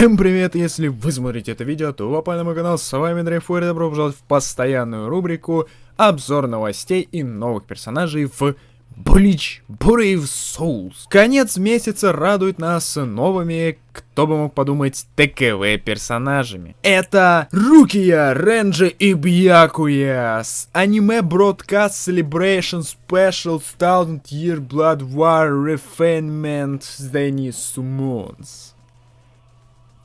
Всем привет, если вы смотрите это видео, то вы попали на мой канал, с вами Дрейфуэр, добро пожаловать в постоянную рубрику обзор новостей и новых персонажей в Bleach Brave Souls. Конец месяца радует нас новыми, кто бы мог подумать, ТКВ персонажами. Это Рукия, Ренджи и Бьякуя аниме Broadcast Celebration Special Thousand Year Blood War Refinement Zenith Moons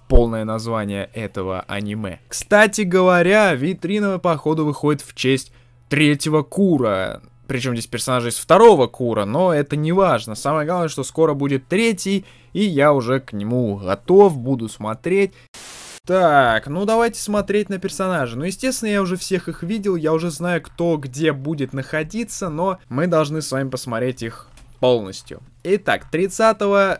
полное название этого аниме. Кстати говоря, витрина походу выходит в честь третьего Кура. Причем здесь персонажи из второго Кура, но это не важно. Самое главное, что скоро будет третий, и я уже к нему готов, буду смотреть. Так, ну давайте смотреть на персонажа. Ну, естественно, я уже всех их видел, я уже знаю, кто где будет находиться, но мы должны с вами посмотреть их полностью. Итак, 30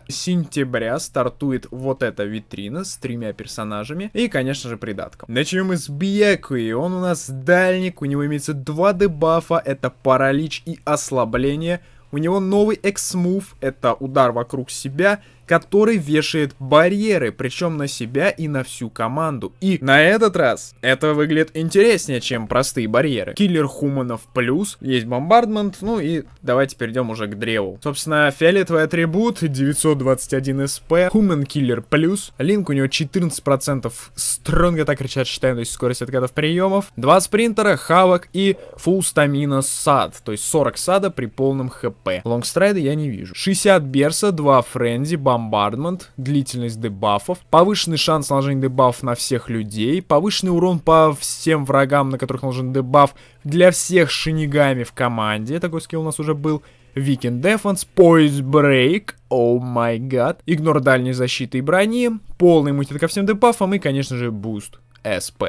сентября стартует вот эта витрина с тремя персонажами и, конечно же, придатком. Начнем мы с Бьякуи. Он у нас дальник, у него имеется два дебафа, это паралич и ослабление. У него новый экс-мув, это удар вокруг себя, который вешает барьеры, причем на себя и на всю команду. И на этот раз это выглядит интереснее, чем простые барьеры. Киллер Хуманов плюс, есть бомбардмент, ну и давайте перейдем уже к древу. Собственно, фиолетовый атрибут, 921 СП, Хуман Киллер плюс, линк у него 14% стронга, так кричат, считаем, то есть скорость откатов приемов, два спринтера, хавок и full стамина сад, то есть 40 сада при полном хп. Лонгстрайда я не вижу. 60 берса, 2 френзи, бомбардмент бомбардмент, длительность дебафов, повышенный шанс наложения дебафов на всех людей, повышенный урон по всем врагам, на которых наложен дебаф, для всех шинигами в команде, такой скилл у нас уже был, Викинг Defense, Poise Брейк, о май гад, игнор дальней защиты и брони, полный мутит ко всем дебафам и, конечно же, буст СП.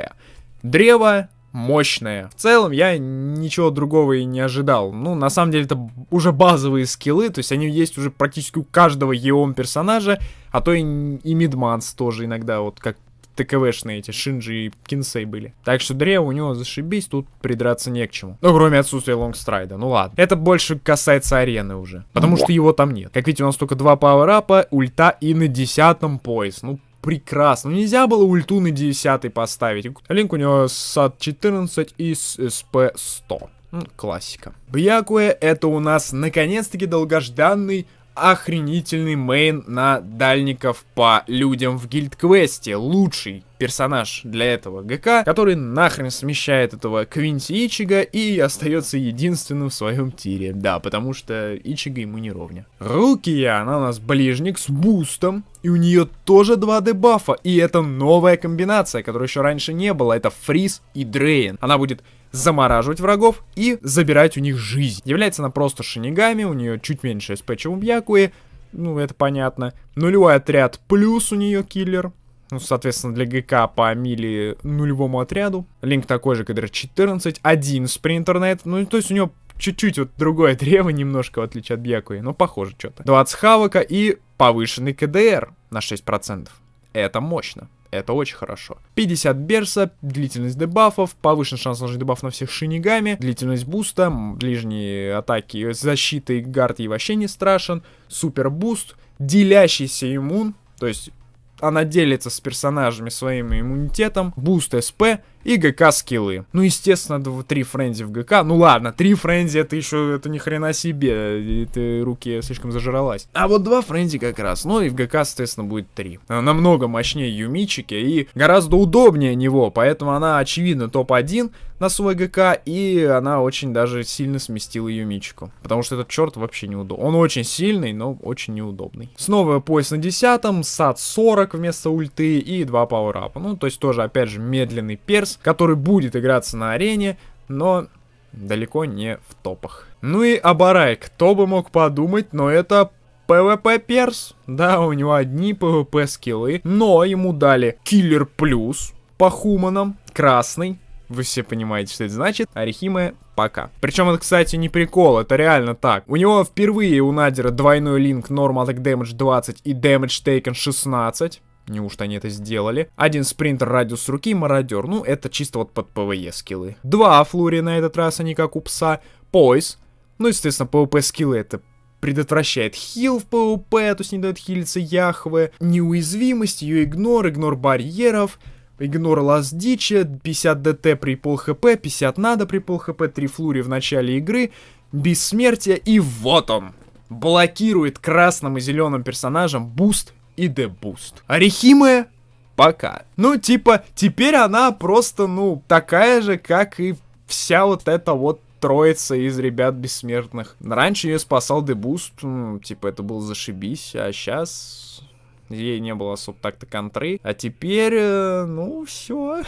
Древо, мощная. В целом, я ничего другого и не ожидал. Ну, на самом деле, это уже базовые скиллы, то есть они есть уже практически у каждого ЕОМ персонажа, а то и, и мидманс тоже иногда, вот как ТКВшные эти Шинджи и Кинсей были. Так что древо у него зашибись, тут придраться не к чему. Ну, кроме отсутствия лонгстрайда, ну ладно. Это больше касается арены уже, потому что его там нет. Как видите, у нас только два пауэрапа, ульта и на десятом пояс. Ну, прекрасно. Нельзя было ульту на 10 поставить. Линк у него сад 14 и СП 100. Классика. Бьякуэ это у нас наконец-таки долгожданный охренительный мейн на дальников по людям в гильдквесте. Лучший персонаж для этого ГК, который нахрен смещает этого Квинти Ичига и остается единственным в своем тире. Да, потому что Ичига ему не ровня. Рукия, она у нас ближник с бустом, и у нее тоже два дебафа, и это новая комбинация, которой еще раньше не было, это фриз и дрейн. Она будет замораживать врагов и забирать у них жизнь. Является она просто шинигами, у нее чуть меньше СП, чем у Бьякуи, ну это понятно. Нулевой отряд плюс у нее киллер, ну, соответственно, для ГК по мили нулевому отряду. Линк такой же, кадр 14, один спринтер на это. Ну, то есть у него чуть-чуть вот другое древо немножко, в отличие от Бьякуи, но похоже что-то. 20 хавака и повышенный КДР на 6%. Это мощно. Это очень хорошо. 50 берса, длительность дебафов, повышенный шанс наложить дебаф на всех шинигами, длительность буста, ближние атаки, защита и гард ей вообще не страшен, супер буст, делящийся иммун, то есть она делится с персонажами своим иммунитетом, буст СП и ГК скиллы. Ну, естественно, три френзи в ГК. Ну ладно, три френзи это еще, это ни хрена себе, ты руки слишком зажралась. А вот два френзи как раз, ну и в ГК, соответственно, будет три. Э, намного мощнее Юмичики и гораздо удобнее него, поэтому она, очевидно, топ-1 на свой ГК, и она очень даже сильно сместила Юмичику. Потому что этот черт вообще неудобный. Он очень сильный, но очень неудобный. Снова пояс на 10, сад 40 вместо ульты и два пауэрапа. Ну, то есть тоже, опять же, медленный перс, который будет играться на арене, но далеко не в топах. Ну и Абарай, кто бы мог подумать, но это ПВП перс. Да, у него одни ПВП скиллы, но ему дали Киллер Плюс по хуманам, красный. Вы все понимаете, что это значит. Арихиме пока. Причем это, кстати, не прикол, это реально так. У него впервые у Надера двойной линк Norm Attack Damage 20 и Damage Taken 16. Неужто они это сделали? Один спринтер, радиус руки, мародер. Ну, это чисто вот под ПВЕ скиллы. Два флури на этот раз, они а как у пса. Пояс. Ну, естественно, ПВП скиллы это предотвращает хил в ПВП, то есть не дает хилиться Яхве. Неуязвимость, ее игнор, игнор барьеров. Игнор ласт дича, 50 ДТ при пол хп, 50 надо при пол хп, 3 флури в начале игры, бессмертие и вот он! Блокирует красным и зеленым персонажам буст и дебуст. Орехимая пока. Ну, типа, теперь она просто, ну, такая же, как и вся вот эта вот троица из ребят бессмертных. Раньше ее спасал дебуст, ну, типа, это было зашибись, а сейчас ей не было особо так-то контры. А теперь, э, ну, все.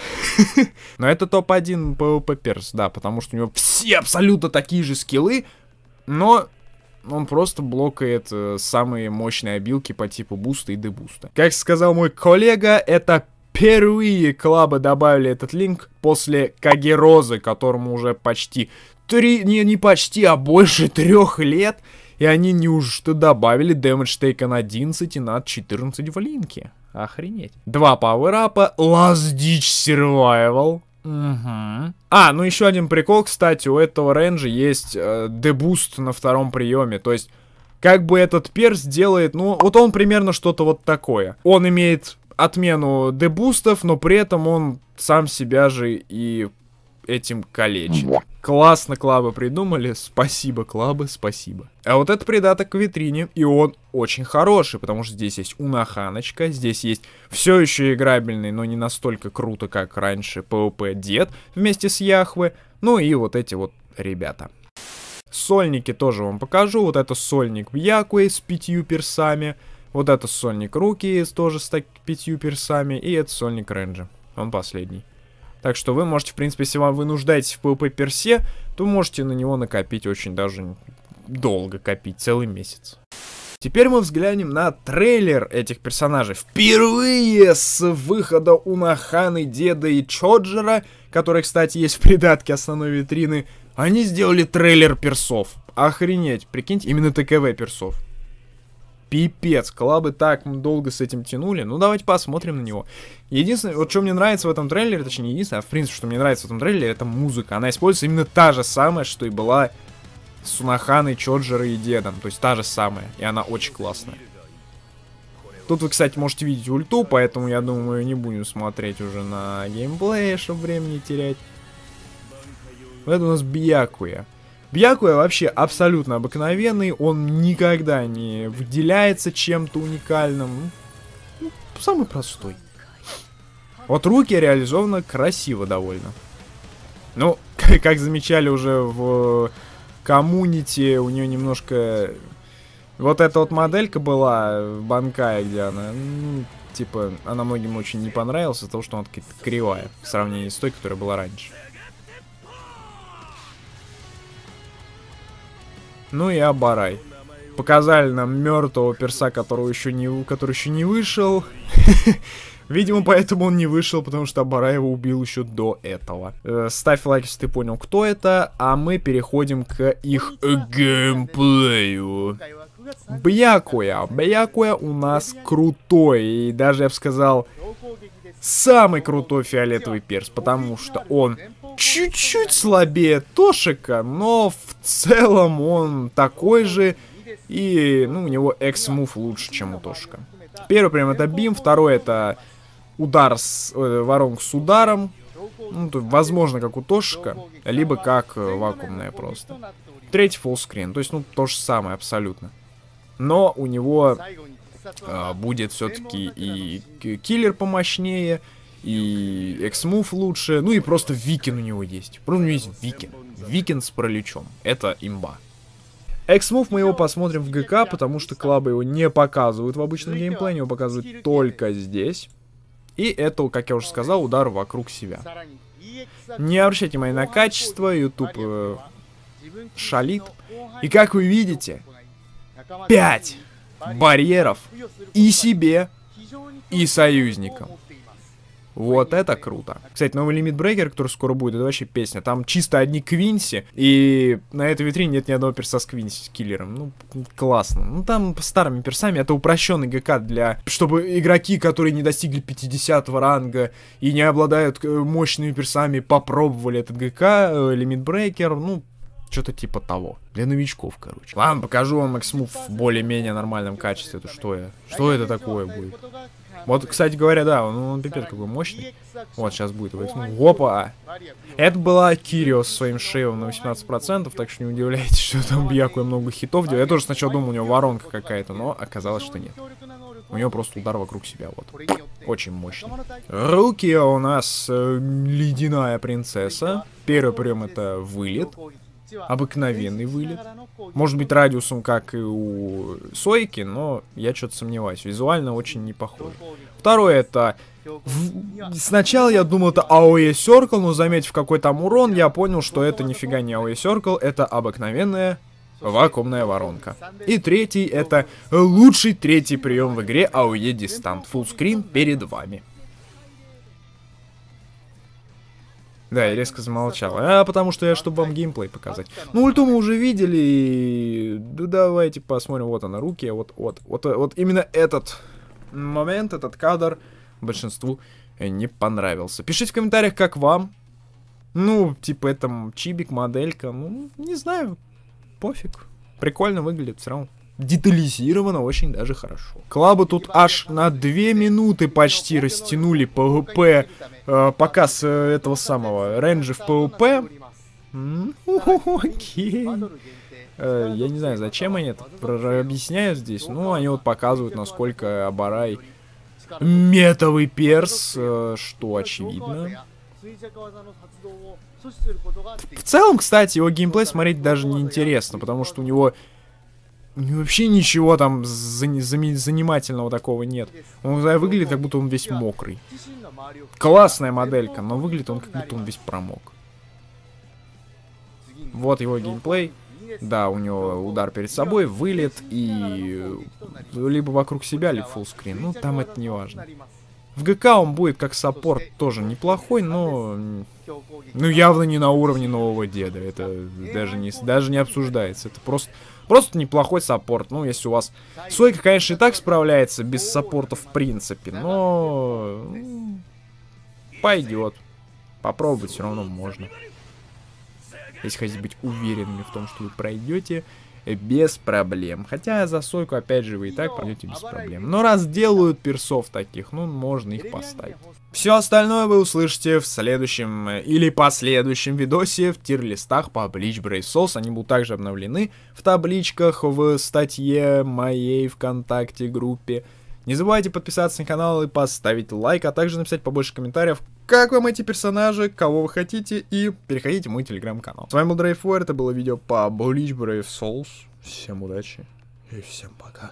Но это топ-1 PvP перс, да, потому что у него все абсолютно такие же скиллы, но он просто блокает э, самые мощные обилки по типу буста и дебуста. Как сказал мой коллега, это впервые клабы добавили этот линк после Кагерозы, которому уже почти три, не, не почти, а больше трех лет, и они неужто добавили Damage Taken 11 и над 14 в линке. Охренеть. Два пауэрапа, лаздич Ditch Survival, Угу. А, ну еще один прикол, кстати, у этого рейнджа есть э, дебуст на втором приеме, то есть как бы этот перс делает, ну, вот он примерно что-то вот такое. Он имеет отмену дебустов, но при этом он сам себя же и этим калечит. Классно клабы придумали, спасибо Клабы, спасибо. А вот этот придаток к витрине, и он очень хороший, потому что здесь есть унаханочка, здесь есть все еще играбельный, но не настолько круто, как раньше, PvP Дед вместе с Яхвы, ну и вот эти вот ребята. Сольники тоже вам покажу, вот это сольник в Якуе с пятью персами, вот это сольник Руки тоже с так, пятью персами, и это сольник Рэнджи, он последний. Так что вы можете, в принципе, если вам вы нуждаетесь в PvP персе, то можете на него накопить очень даже долго копить, целый месяц. Теперь мы взглянем на трейлер этих персонажей. Впервые с выхода Унаханы, Деда и Чоджера, который, кстати, есть в придатке основной витрины, они сделали трейлер персов. Охренеть, прикиньте, именно ТКВ персов пипец. клабы так долго с этим тянули. Ну, давайте посмотрим на него. Единственное, вот что мне нравится в этом трейлере, точнее, единственное, а в принципе, что мне нравится в этом трейлере, это музыка. Она используется именно та же самая, что и была с Сунаханой, Чоджерой и Дедом. То есть та же самая. И она очень классная. Тут вы, кстати, можете видеть ульту, поэтому я думаю, не будем смотреть уже на геймплей, чтобы времени терять. Вот это у нас Бьякуя. Бьякуя вообще абсолютно обыкновенный, он никогда не выделяется чем-то уникальным. Ну, самый простой. Вот руки реализованы красиво довольно. Ну, как замечали уже в коммунити, у нее немножко... Вот эта вот моделька была в Банкае, где она... Ну, типа, она многим очень не понравилась из-за того, что она такая кривая в сравнении с той, которая была раньше. ну и Абарай. Показали нам мертвого перса, которого еще не, который еще не вышел. Видимо, поэтому он не вышел, потому что Абара его убил еще до этого. Э, ставь лайк, если ты понял, кто это, а мы переходим к их геймплею. Бьякуя. Бьякуя у нас крутой, и даже, я бы сказал, самый крутой фиолетовый перс, потому что он чуть-чуть слабее Тошика, но в целом он такой же, и ну, у него экс-мув лучше, чем у Тошика. Первый прям это бим, второй это удар с э, воронку с ударом, ну, то, возможно, как у Тошика, либо как э, вакуумная просто. Третий фуллскрин, то есть, ну, то же самое абсолютно. Но у него э, будет все-таки и киллер помощнее, и эксмув лучше, ну и просто Викин у него есть. Просто у него есть Викин. Викин с пролечом. Это имба. Эксмув мы его посмотрим в ГК, потому что клабы его не показывают в обычном геймплее, его показывают только здесь. И это, как я уже сказал, удар вокруг себя. Не обращайте внимания на качество, YouTube э, шалит. И как вы видите, 5 барьеров и себе, и союзникам. Вот это круто. Кстати, новый лимит брейкер, который скоро будет, это вообще песня. Там чисто одни Квинси, и на этой витрине нет ни одного перса с Квинси, с киллером. Ну, классно. Ну, там старыми персами это упрощенный ГК для... Чтобы игроки, которые не достигли 50 ранга и не обладают э, мощными персами, попробовали этот ГК, э, лимит брейкер, ну, что-то типа того. Для новичков, короче. Ладно, покажу вам Максмув в более-менее нормальном качестве. Это что я? Что это такое будет? Вот, кстати говоря, да, он, он пипец какой мощный. Вот, сейчас будет его Опа! Это была Кирио со своим шейвом на 18%, так что не удивляйтесь, что там Бьякуя много хитов делает. Я тоже сначала думал, у него воронка какая-то, но оказалось, что нет. У него просто удар вокруг себя, вот. Очень мощный. Руки у нас э, ледяная принцесса. Первый прием это вылет обыкновенный вылет. Ну, Может быть радиусом, как и у Сойки, но я что-то сомневаюсь. Визуально очень не похоже. Второе это... В... Сначала я думал это AOE Circle, но заметив какой там урон, я понял, что это нифига не AOE Circle, это обыкновенная вакуумная воронка. И третий это лучший третий прием в игре AOE Distant Full Screen перед вами. Да, и резко замолчал. А, потому что я, чтобы вам геймплей показать. Ну, ульту мы уже видели, и... Да давайте посмотрим. Вот она, руки. А вот, вот, вот, вот именно этот момент, этот кадр большинству не понравился. Пишите в комментариях, как вам. Ну, типа, это чибик, моделька. Ну, не знаю, пофиг. Прикольно выглядит все равно детализировано очень даже хорошо. Клабы тут аж на 2 минуты почти растянули ПВП, э, показ э, этого самого рейнджа в ПВП. М окей. Э, я не знаю, зачем они это объясняют здесь, но они вот показывают, насколько Абарай метовый перс, э, что очевидно. В целом, кстати, его геймплей смотреть даже не интересно, потому что у него вообще ничего там занимательного такого нет. Он выглядит, как будто он весь мокрый. Классная моделька, но выглядит он, как будто он весь промок. Вот его геймплей. Да, у него удар перед собой, вылет и... Либо вокруг себя, либо фуллскрин. Ну, там это не важно. В ГК он будет как саппорт тоже неплохой, но... Ну, явно не на уровне нового деда. Это даже не, даже не обсуждается. Это просто, просто неплохой саппорт. Ну, если у вас... Сойка, конечно, и так справляется без саппорта в принципе, но... Пойдет. Попробовать все равно можно. Если хотите быть уверенными в том, что вы пройдете, без проблем. Хотя за Сойку, опять же, вы и так пройдете без проблем. Но раз делают персов таких, ну, можно их поставить. Все остальное вы услышите в следующем э, или последующем видосе в тир-листах по Bleach Brave Souls. Они будут также обновлены в табличках в статье моей ВКонтакте группе. Не забывайте подписаться на канал и поставить лайк, а также написать побольше комментариев, как вам эти персонажи, кого вы хотите, и переходите в мой телеграм-канал. С вами был Драйфуэр, это было видео по Bleach Brave Souls. Всем удачи и всем пока.